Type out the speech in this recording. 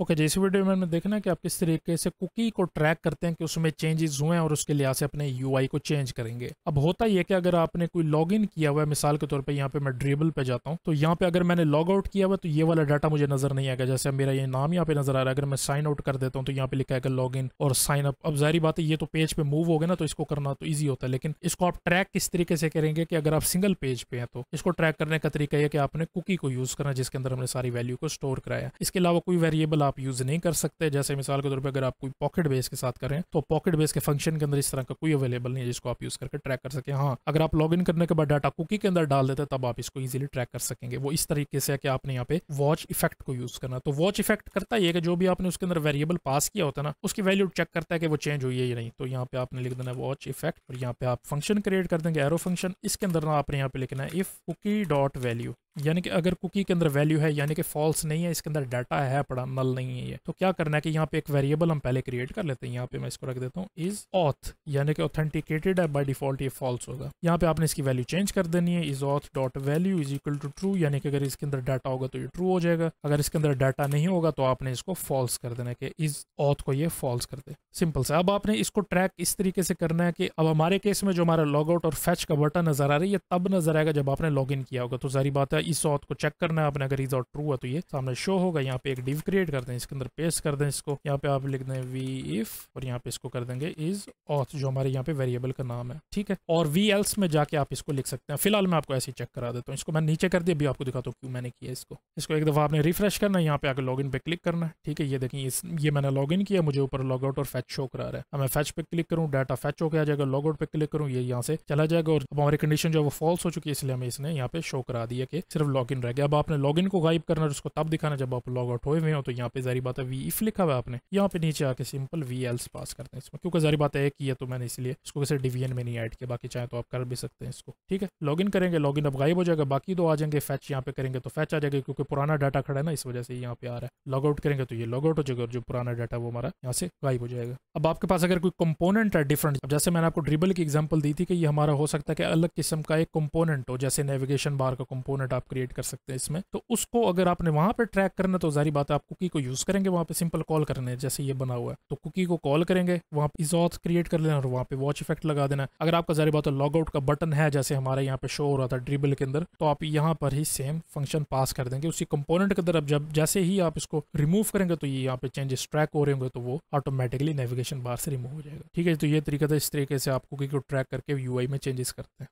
okay okay, video में देखना कि आप किस तरीके से कुकी को ट्रैक करते हैं कि उसमें चेंजेस हुए हैं और उसके लिहाज से अपने यूआई को चेंज करेंगे अब होता यह कि अगर आपने कोई लॉगिन किया हुआ है मिसाल के तौर पे यहाँ पे मैं ड्रेबल पे जाता हूँ तो यहाँ पे अगर मैंने लॉग आउट किया हुआ तो ये वाला डाटा मुझे नजर नहीं आएगा जैसे मेरा ये नाम यहाँ पे नजर आ रहा है अगर मैं साइन आउट कर देता हूँ तो यहाँ पे लिखा है लॉग इन और साइन अप अब जारी बात है ये तो पेज पे मूव हो गया ना तो इसको करना तो ईजी होता है लेकिन इसको आप ट्रैक किस तरीके से करेंगे कि अगर आप सिंगल पेज पे हैं तो इसको ट्रैक करने का तरीका यह कि आपने कुकी को यूज करना जिसके अंदर हमने सारी वैल्यू को स्टोर कराया इसके अलावा कोई वेरिएबल आप यूज़ नहीं कर सकते जैसे मिसाल के तौर पर अगर आप कोई पॉकेट बेस के साथ करें तो पॉकेट बेस के फंक्शन के अंदर इस तरह का कोई अवेलेबल नहीं है जिसको आप यूज़ करके ट्रैक कर सके हाँ अगर आप लॉग करने के बाद डाटा कुकी के अंदर डाल देते तब आप इसको ईजिली ट्रैक कर सकेंगे वो इस तरीके से है कि आपने यहाँ पे वॉच इफेक्ट को यूज़ करना तो वॉच इफेक्ट करता है कि जो भी आपने उसके अंदर वेरिएबल पास किया होता है ना उसकी वैल्यू चेक करता है कि वो चेंज हुई है या नहीं तो यहाँ पे आपने लिख देना वॉच इफेक्ट और यहाँ पे आप फंक्शन क्रिएट कर देंगे एरो फंक्शन इसके अंदर ना आपने यहाँ पे लिखना है इफ कुकी डॉट वैल्यू यानी कि अगर कुकी के अंदर वैल्यू है यानी कि फॉल्स नहीं है इसके अंदर डाटा है पड़ा नल नहीं है ये तो क्या करना है कि यहाँ पे एक वेरिएबल हम पहले क्रिएट कर लेते हैं यहाँ पे मैं इसको रख देता हूँ इज ऑथ यानी कि ऑथेंटिकेटेड है बाई डिफॉल्ट ये फॉल्स होगा यहाँ पे आपने इसकी वैल्यू चेंज कर देनी है is auth dot value is equal to true यानी कि अगर इसके अंदर डाटा होगा तो ये ट्रू हो जाएगा अगर इसके अंदर डाटा नहीं होगा तो आपने इसको फॉल्स कर देना कि इज ऑथ को ये फॉल्स कर दे सिंपल सा अब आपने इसको ट्रैक इस तरीके से करना है कि अब हमारे केस में जो हमारा लॉग आउट और फैच का बटन नजर आ रही है तब नजर आएगा जब आपने लॉग इन किया होगा तो सारी बात है इस ऑथ को चेक करना है आपने अगर इज ऑट ट्रू है तो ये सामने शो होगा यहाँ पे एक डिव क्रिएट कर दें इसके अंदर पेस्ट कर दें इसको यहाँ पे आप लिख दें वी इफ और यहाँ पे इसको कर देंगे इज ऑथ जो हमारे यहाँ पे वेरिएबल का नाम है ठीक है और वी एल्स में जाके आप इसको लिख सकते हैं फिलहाल मैं आपको ऐसे चेक करा देता हूँ इसको मैं नीचे कर दिया अभी आपको दिखाता हूँ क्यों मैंने किया इसको इसको एक दफा आपने रिफ्रेश करना है यहाँ पे आगे लॉग इन पे क्लिक करना है ठीक है ये देखिए इस ये मैंने लॉग इन किया मुझे ऊपर लॉग आउट और फैच शो करा रहा है मैं फैच पे क्लिक करूँ डाटा फैच होकर आ जाएगा लॉग आउट पे क्लिक करूँ ये यहाँ से चला जाएगा और हमारी कंडीशन जो है वो फॉल्स हो चुकी है इसलिए हमें इसने यहाँ पे शो करा दिया कि सिर्फ लॉगिन रह गया अब आपने लॉगिन को गायब करना उसको तब दिखाना जब आप लॉग आउट हुए हुए हो तो यहाँ पे जारी बात है वी इफ लिखा हुआ आपने यहाँ पे नीचे आके सिंपल वी एल्स पास करते हैं इसमें क्योंकि जारी बात है कि है तो मैंने इसलिए इसको किसी डिवीजन में नहीं ऐड किया बाकी चाहे तो आप कर भी सकते हैं इसको ठीक है लॉगिन करेंगे इन अब गायब हो जाएगा बाकी दो आ जाएंगे फैच यहाँ पे करेंगे तो फैच आ जाएगा क्योंकि पुराना डाटा खड़ा है ना इस वजह से यहाँ पे आ रहा है लॉग आउट करेंगे तो ये लॉग आउट हो जाएगा और जो पुराना डाटा वो हमारा यहाँ से गायब हो जाएगा अब आपके पास अगर कोई कंपोनेंट है डिफरेंट जैसे मैंने आपको ड्रिबल की एग्जाम्पल दी थी कि ये हमारा हो सकता है कि अलग किस्म का एक कंपोनेंट हो जैसे नेविगेशन बार का कंपोनेंट आप क्रिएट कर सकते हैं इसमें तो उसको अगर आपने वहां पर ट्रैक करना तो जारी बात है आप कुकी को यूज़ करेंगे वहां पर सिंपल कॉल करने जैसे ये बना हुआ है तो कुकी को कॉल करेंगे वहां पर इजॉथ क्रिएट कर लेना और वहां पर वॉच इफेक्ट लगा देना अगर आपका जारी बात है आउट का बटन है जैसे हमारे यहाँ पे शो हो रहा था ड्रीबल के अंदर तो आप यहाँ पर ही सेम फंक्शन पास कर देंगे उसी कंपोनेंट के अंदर अब जब जैसे ही आप इसको रिमूव करेंगे तो ये यहाँ पे चेंजेस ट्रैक हो रहे होंगे तो वो ऑटोमेटिकली नेविगेशन बार से रिमूव हो जाएगा ठीक है तो ये तरीका था इस तरीके से आप कुकी को ट्रैक करके यू में चेंजेस करते हैं